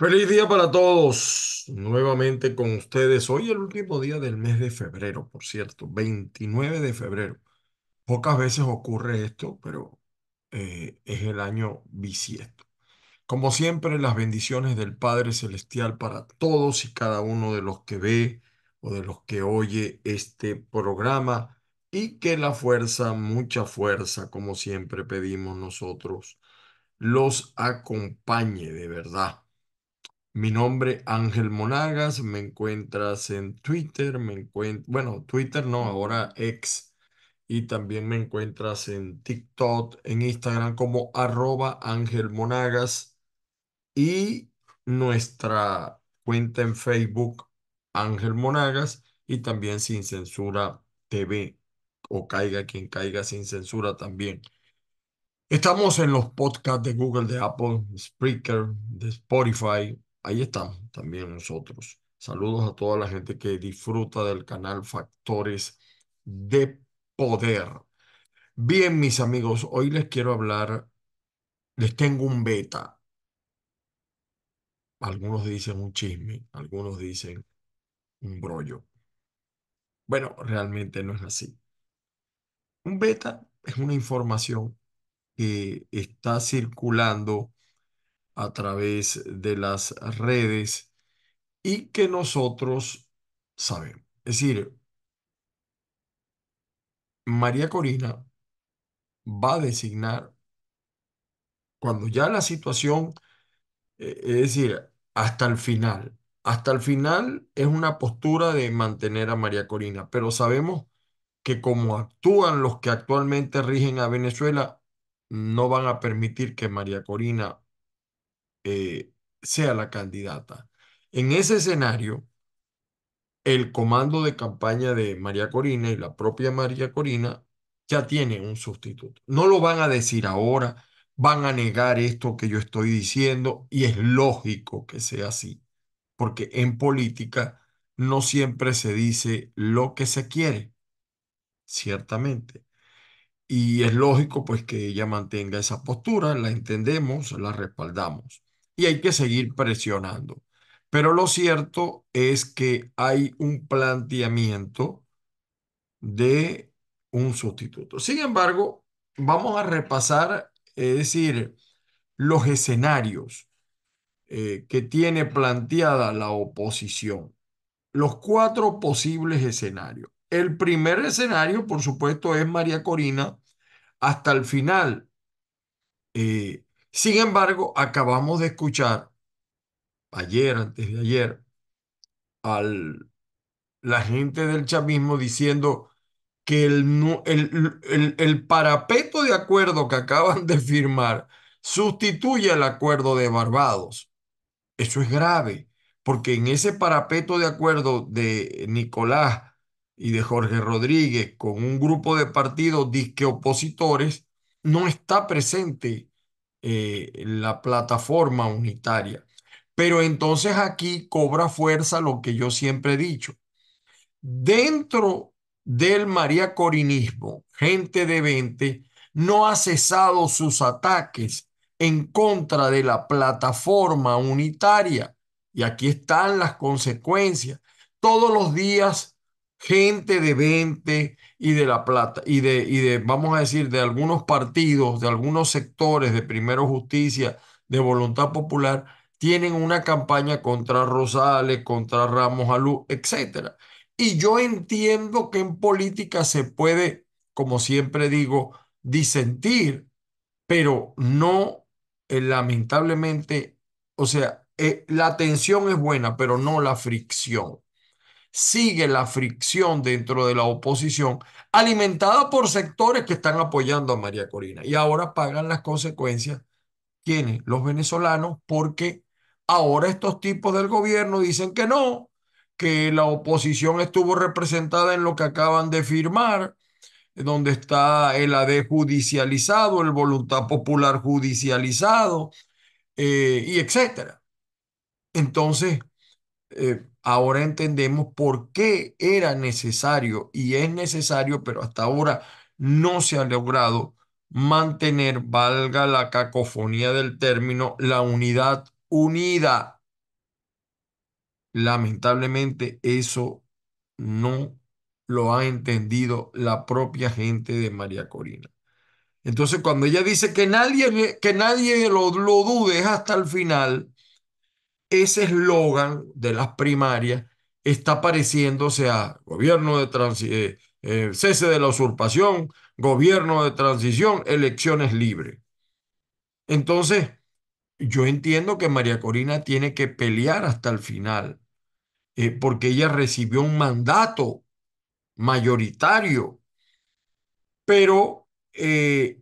Feliz día para todos. Nuevamente con ustedes. Hoy el último día del mes de febrero, por cierto, 29 de febrero. Pocas veces ocurre esto, pero eh, es el año bisiesto. Como siempre, las bendiciones del Padre Celestial para todos y cada uno de los que ve o de los que oye este programa y que la fuerza, mucha fuerza, como siempre pedimos nosotros, los acompañe de verdad mi nombre Ángel Monagas, me encuentras en Twitter, me encuentro, bueno, Twitter no, ahora ex, y también me encuentras en TikTok, en Instagram como arroba Ángel Monagas y nuestra cuenta en Facebook Ángel Monagas y también Sin Censura TV o Caiga quien caiga sin censura también. Estamos en los podcasts de Google, de Apple, Spreaker, de Spotify, Ahí estamos también nosotros. Saludos a toda la gente que disfruta del canal Factores de Poder. Bien, mis amigos, hoy les quiero hablar, les tengo un beta. Algunos dicen un chisme, algunos dicen un brollo. Bueno, realmente no es así. Un beta es una información que está circulando a través de las redes y que nosotros sabemos. Es decir, María Corina va a designar cuando ya la situación, eh, es decir, hasta el final, hasta el final es una postura de mantener a María Corina, pero sabemos que como actúan los que actualmente rigen a Venezuela, no van a permitir que María Corina eh, sea la candidata. En ese escenario, el comando de campaña de María Corina y la propia María Corina ya tiene un sustituto. No lo van a decir ahora, van a negar esto que yo estoy diciendo y es lógico que sea así, porque en política no siempre se dice lo que se quiere, ciertamente. Y es lógico pues que ella mantenga esa postura, la entendemos, la respaldamos y hay que seguir presionando. Pero lo cierto es que hay un planteamiento de un sustituto. Sin embargo, vamos a repasar, es decir, los escenarios eh, que tiene planteada la oposición. Los cuatro posibles escenarios. El primer escenario, por supuesto, es María Corina hasta el final eh, sin embargo, acabamos de escuchar ayer, antes de ayer, a la gente del chavismo diciendo que el, el, el parapeto de acuerdo que acaban de firmar sustituye al acuerdo de Barbados. Eso es grave, porque en ese parapeto de acuerdo de Nicolás y de Jorge Rodríguez con un grupo de partidos disque opositores, no está presente eh, la plataforma unitaria. Pero entonces aquí cobra fuerza lo que yo siempre he dicho. Dentro del María Corinismo, gente de 20, no ha cesado sus ataques en contra de la plataforma unitaria. Y aquí están las consecuencias. Todos los días gente de 20 y de La Plata, y de, y de, vamos a decir, de algunos partidos, de algunos sectores de Primero Justicia, de Voluntad Popular, tienen una campaña contra Rosales, contra Ramos Alú, etc. Y yo entiendo que en política se puede, como siempre digo, disentir, pero no, eh, lamentablemente, o sea, eh, la tensión es buena, pero no la fricción sigue la fricción dentro de la oposición, alimentada por sectores que están apoyando a María Corina. Y ahora pagan las consecuencias, tienen Los venezolanos, porque ahora estos tipos del gobierno dicen que no, que la oposición estuvo representada en lo que acaban de firmar, donde está el AD judicializado, el voluntad popular judicializado, eh, y etcétera. Entonces, eh, ahora entendemos por qué era necesario y es necesario, pero hasta ahora no se ha logrado mantener, valga la cacofonía del término, la unidad unida. Lamentablemente eso no lo ha entendido la propia gente de María Corina. Entonces cuando ella dice que nadie, que nadie lo, lo dude hasta el final, ese eslogan de las primarias está pareciéndose a gobierno de transición, eh, eh, cese de la usurpación, gobierno de transición, elecciones libres. Entonces, yo entiendo que María Corina tiene que pelear hasta el final, eh, porque ella recibió un mandato mayoritario, pero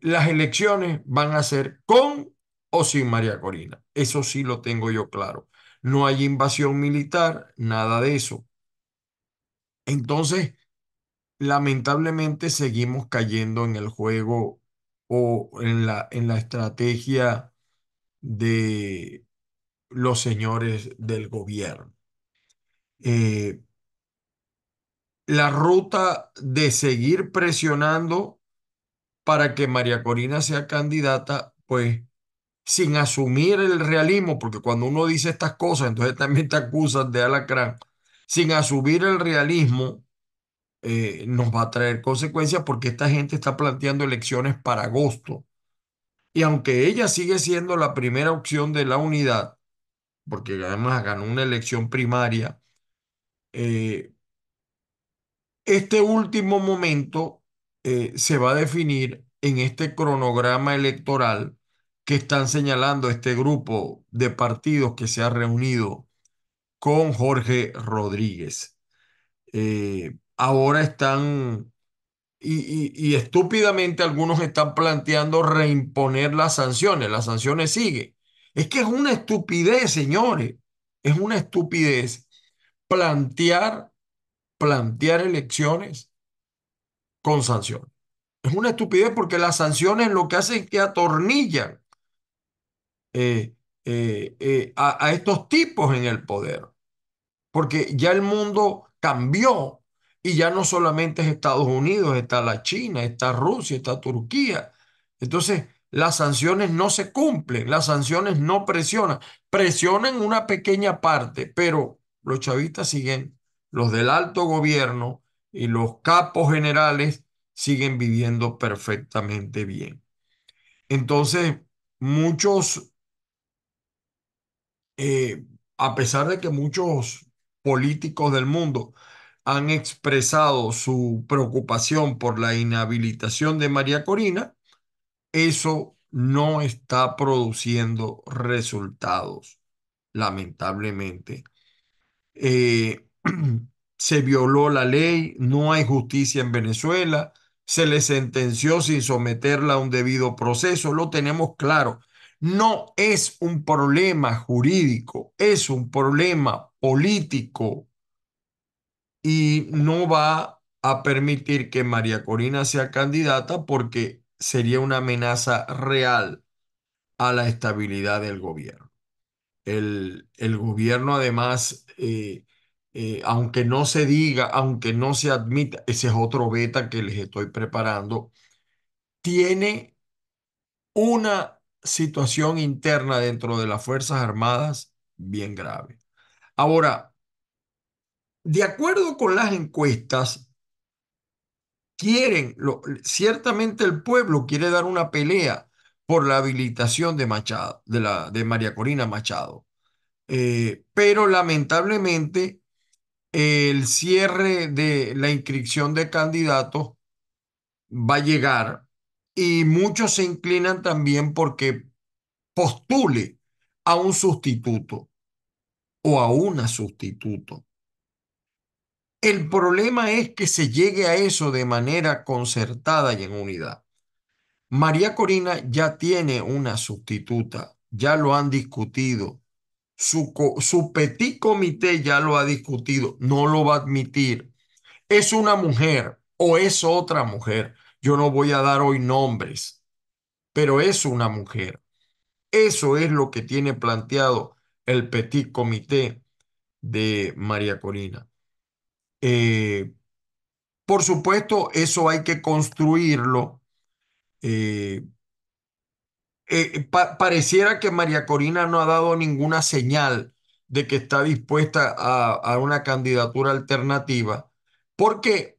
las elecciones van a ser con o sin María Corina. Eso sí lo tengo yo claro no hay invasión militar, nada de eso. Entonces, lamentablemente seguimos cayendo en el juego o en la, en la estrategia de los señores del gobierno. Eh, la ruta de seguir presionando para que María Corina sea candidata, pues sin asumir el realismo, porque cuando uno dice estas cosas, entonces también te acusan de alacrán, sin asumir el realismo, eh, nos va a traer consecuencias porque esta gente está planteando elecciones para agosto. Y aunque ella sigue siendo la primera opción de la unidad, porque además ganó una elección primaria, eh, este último momento eh, se va a definir en este cronograma electoral que están señalando este grupo de partidos que se ha reunido con Jorge Rodríguez. Eh, ahora están, y, estúpidamente algunos están planteando reimponer las sanciones, las sanciones siguen. Es que es una estupidez, señores, es una estupidez plantear, plantear elecciones con sanción. Es una estupidez porque las sanciones lo que hacen es que atornillan eh, eh, eh, a, a estos tipos en el poder. Porque ya el mundo cambió y ya no solamente es Estados Unidos, está la China, está Rusia, está Turquía. Entonces, las sanciones no se cumplen, las sanciones no presionan, presionan una pequeña parte, pero los chavistas siguen, los del alto gobierno y los capos generales siguen viviendo perfectamente bien. Entonces, muchos eh, a pesar de que muchos políticos del mundo han expresado su preocupación por la inhabilitación de María Corina, eso no está produciendo resultados, lamentablemente. Eh, se violó la ley, no hay justicia en Venezuela, se le sentenció sin someterla a un debido proceso, lo tenemos claro. No es un problema jurídico, es un problema político y no va a permitir que María Corina sea candidata porque sería una amenaza real a la estabilidad del gobierno. El, el gobierno además, eh, eh, aunque no se diga, aunque no se admita, ese es otro beta que les estoy preparando, tiene una situación interna dentro de las Fuerzas Armadas bien grave. Ahora, de acuerdo con las encuestas, quieren, lo, ciertamente el pueblo quiere dar una pelea por la habilitación de Machado, de, la, de María Corina Machado. Eh, pero lamentablemente el cierre de la inscripción de candidatos va a llegar y muchos se inclinan también porque postule a un sustituto o a una sustituto. El problema es que se llegue a eso de manera concertada y en unidad. María Corina ya tiene una sustituta, ya lo han discutido. Su, su petit comité ya lo ha discutido, no lo va a admitir. Es una mujer o es otra mujer. Yo no voy a dar hoy nombres, pero es una mujer. Eso es lo que tiene planteado el Petit Comité de María Corina. Eh, por supuesto, eso hay que construirlo. Eh, eh, pareciera que María Corina no ha dado ninguna señal de que está dispuesta a, a una candidatura alternativa, porque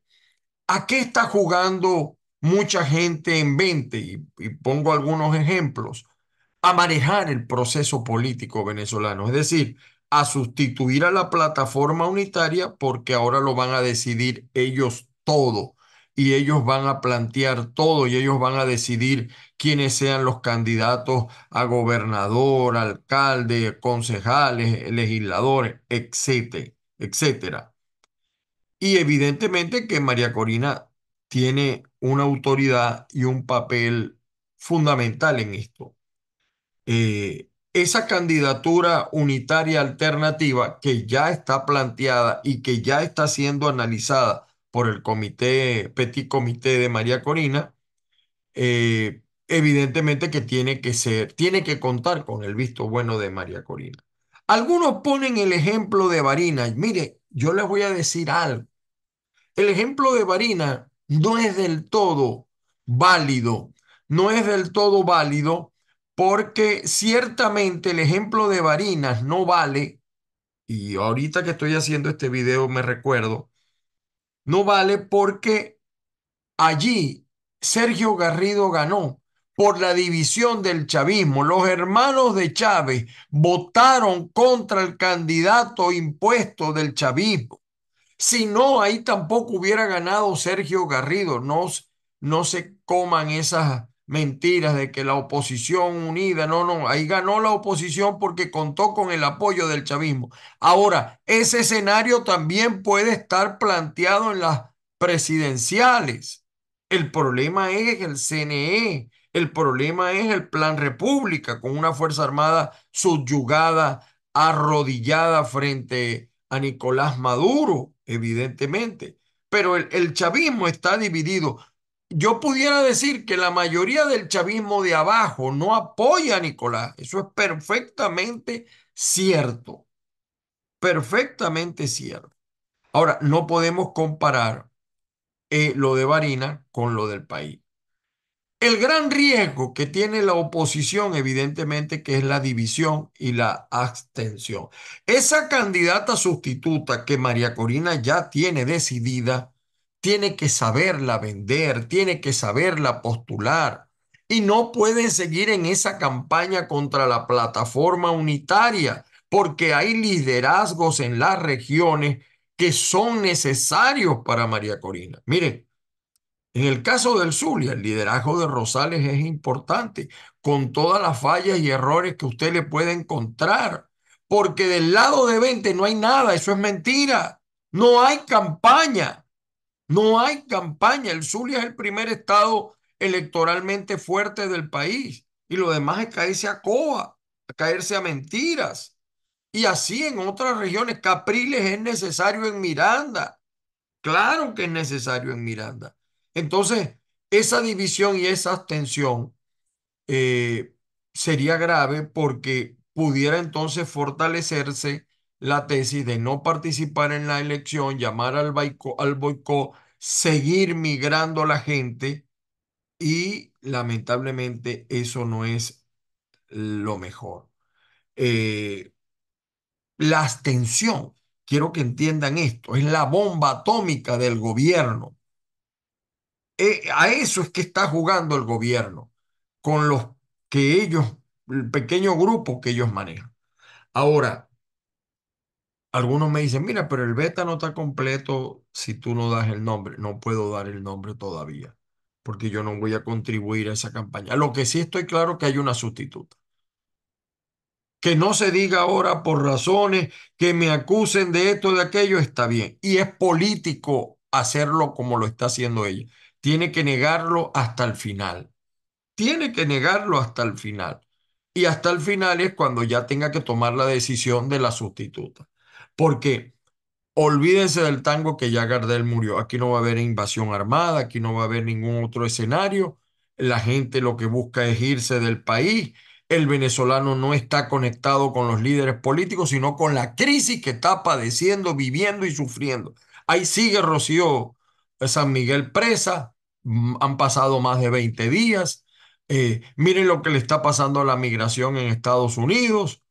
¿a qué está jugando mucha gente en 20, y, pongo algunos ejemplos, a manejar el proceso político venezolano, es decir, a sustituir a la plataforma unitaria porque ahora lo van a decidir ellos todo y ellos van a plantear todo y ellos van a decidir quiénes sean los candidatos a gobernador, alcalde, concejales, legisladores, etcétera, etcétera. Y evidentemente que María Corina tiene una autoridad y un papel fundamental en esto. Eh, esa candidatura unitaria alternativa que ya está planteada y que ya está siendo analizada por el comité, Petit Comité de María Corina, eh, evidentemente que tiene que ser, tiene que contar con el visto bueno de María Corina. Algunos ponen el ejemplo de Varina. Mire, yo les voy a decir algo. El ejemplo de Varina no es del todo válido, no es del todo válido porque ciertamente el ejemplo de Varinas no vale, y ahorita que estoy haciendo este video me recuerdo, no vale porque allí Sergio Garrido ganó por la división del chavismo. Los hermanos de Chávez votaron contra el candidato impuesto del chavismo. Si no, ahí tampoco hubiera ganado Sergio Garrido. No, no se coman esas mentiras de que la oposición unida, no, no, ahí ganó la oposición porque contó con el apoyo del chavismo. Ahora, ese escenario también puede estar planteado en las presidenciales. El problema es el CNE, el problema es el Plan República con una Fuerza Armada subyugada, arrodillada frente a Nicolás Maduro evidentemente. Pero el, chavismo está dividido. Yo pudiera decir que la mayoría del chavismo de abajo no apoya a Nicolás. Eso es perfectamente cierto. Perfectamente cierto. Ahora, no podemos comparar eh, lo de Varina con lo del país. El gran riesgo que tiene la oposición, evidentemente, que es la división y la abstención. Esa candidata sustituta que María Corina ya tiene decidida, tiene que saberla vender, tiene que saberla postular. Y no pueden seguir en esa campaña contra la plataforma unitaria, porque hay liderazgos en las regiones que son necesarios para María Corina. Miren, en el caso del Zulia, el liderazgo de Rosales es importante, con todas las fallas y errores que usted le puede encontrar, porque del lado de 20 no hay nada, eso es mentira. No hay campaña, no hay campaña. El Zulia es el primer estado electoralmente fuerte del país y lo demás es caerse a coa, caerse a mentiras. Y así en otras regiones, Capriles es necesario en Miranda. Claro que es necesario en Miranda. Entonces, esa división y esa abstención eh, sería grave porque pudiera entonces fortalecerse la tesis de no participar en la elección, llamar al, boicot, seguir migrando a la gente y lamentablemente eso no es lo mejor. Eh, la abstención, quiero que entiendan esto, es la bomba atómica del gobierno. Eh, a eso es que está jugando el gobierno, con los que ellos, el pequeño grupo que ellos manejan. Ahora, algunos me dicen, mira, pero el beta no está completo si tú no das el nombre. No puedo dar el nombre todavía, porque yo no voy a contribuir a esa campaña. Lo que sí estoy claro que hay una sustituta. Que no se diga ahora por razones que me acusen de esto, de aquello, está bien. Y es político hacerlo como lo está haciendo ella tiene que negarlo hasta el final. Tiene que negarlo hasta el final. Y hasta el final es cuando ya tenga que tomar la decisión de la sustituta. Porque olvídense del tango que ya Gardel murió. Aquí no va a haber invasión armada, aquí no va a haber ningún otro escenario. La gente lo que busca es irse del país. El venezolano no está conectado con los líderes políticos, sino con la crisis que está padeciendo, viviendo y sufriendo. Ahí sigue Rocío San Miguel presa, mm, han pasado más de 20 días. Eh, miren lo que le está pasando a la migración en Estados Unidos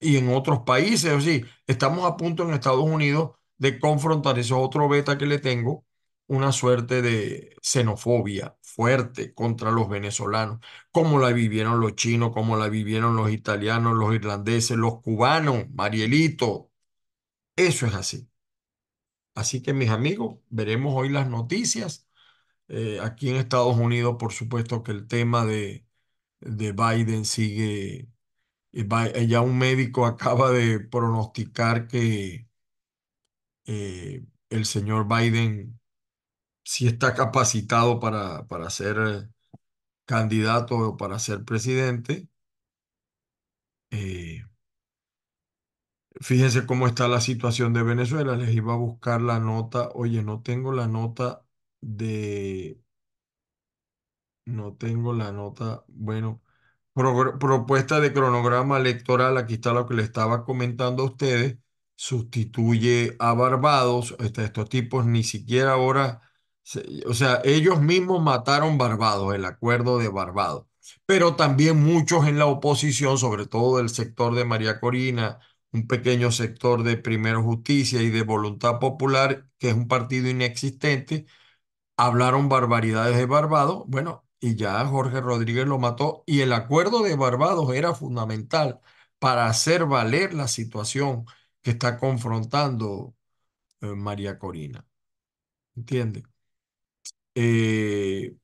y en otros países. estamos a punto en Estados Unidos de confrontar, eso es otro beta que le tengo, una suerte de xenofobia fuerte contra los venezolanos, como la vivieron los chinos, como la vivieron los italianos, los irlandeses, los cubanos, Marielito. Eso es así. Así que mis amigos, veremos hoy las noticias. Eh, aquí en Estados Unidos, por supuesto que el tema de, de Biden sigue, eh, eh, ya un médico acaba de pronosticar que el señor Biden sí está capacitado para, para ser candidato o para ser presidente. Fíjense cómo está la situación de Venezuela. Les iba a buscar la nota. Oye, no tengo la nota de... No tengo la nota. Bueno, propuesta de cronograma electoral. Aquí está lo que le estaba comentando a ustedes. Sustituye a Barbados. estos tipos ni siquiera ahora... O sea, ellos mismos mataron Barbados, el acuerdo de Barbados. Pero también muchos en la oposición, sobre todo del sector de María Corina un pequeño sector de Primero Justicia y de Voluntad Popular, que es un partido inexistente, hablaron barbaridades de Barbados, bueno, y ya Jorge Rodríguez lo mató, y el acuerdo de Barbados era fundamental para hacer valer la situación que está confrontando eh, María Corina. ¿Entiende? Eh,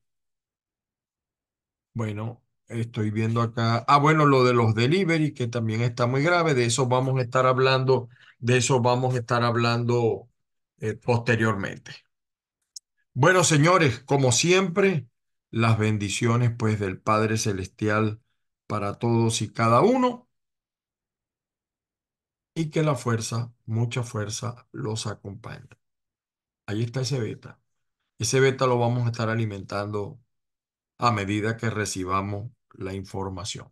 bueno, Estoy viendo acá. Ah, bueno, lo de los delivery, que también está muy grave. De eso vamos a estar hablando, de eso vamos a estar hablando eh, posteriormente. Bueno, señores, como siempre, las bendiciones pues del Padre Celestial para todos y cada uno. Y que la fuerza, mucha fuerza, los acompañe. Ahí está ese beta. Ese beta lo vamos a estar alimentando a medida que recibamos la información.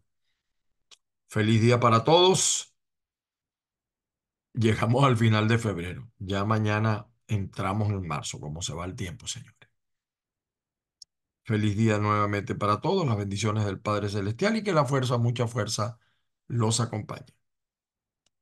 Feliz día para todos. Llegamos al final de febrero. Ya mañana entramos en marzo, como se va el tiempo, señores. Feliz día nuevamente para todos. Las bendiciones del Padre Celestial y que la fuerza, mucha fuerza, los acompañe.